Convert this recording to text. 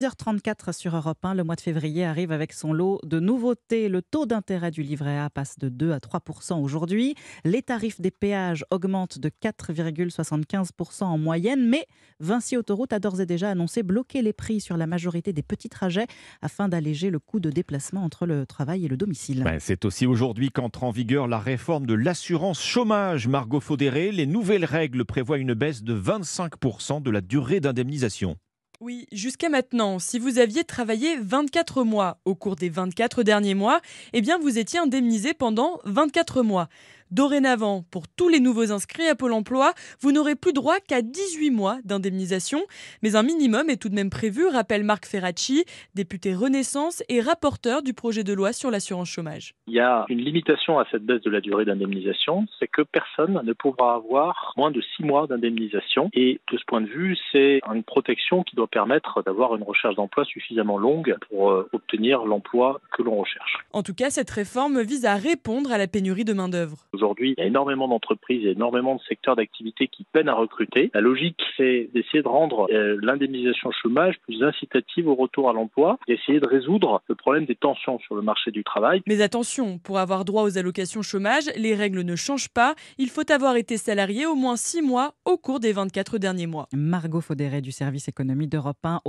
10h34 sur Europe 1, le mois de février arrive avec son lot de nouveautés. Le taux d'intérêt du livret A passe de 2 à 3 aujourd'hui. Les tarifs des péages augmentent de 4,75 en moyenne, mais Vinci Autoroute a d'ores et déjà annoncé bloquer les prix sur la majorité des petits trajets afin d'alléger le coût de déplacement entre le travail et le domicile. Ben, c'est aussi aujourd'hui qu'entre en vigueur la réforme de l'assurance chômage. Margot Faudéré, les nouvelles règles prévoient une baisse de 25 de la durée d'indemnisation. Oui, jusqu'à maintenant, si vous aviez travaillé 24 mois au cours des 24 derniers mois, eh bien vous étiez indemnisé pendant 24 mois. Dorénavant, pour tous les nouveaux inscrits à Pôle emploi, vous n'aurez plus droit qu'à 18 mois d'indemnisation, mais un minimum est tout de même prévu, rappelle Marc Ferracci, député Renaissance et rapporteur du projet de loi sur l'assurance chômage. Il y a une limitation à cette baisse de la durée d'indemnisation, c'est que personne ne pourra avoir moins de 6 mois d'indemnisation. Et de ce point de vue, c'est une protection qui doit permettre d'avoir une recherche d'emploi suffisamment longue pour euh, obtenir l'emploi que l'on recherche. En tout cas, cette réforme vise à répondre à la pénurie de main-d'œuvre. Aujourd'hui, il y a énormément d'entreprises, et énormément de secteurs d'activité qui peinent à recruter. La logique, c'est d'essayer de rendre euh, l'indemnisation chômage plus incitative au retour à l'emploi, d'essayer de résoudre le problème des tensions sur le marché du travail. Mais attention, pour avoir droit aux allocations chômage, les règles ne changent pas. Il faut avoir été salarié au moins six mois au cours des 24 derniers mois. Margot du service économie d'Europe 1.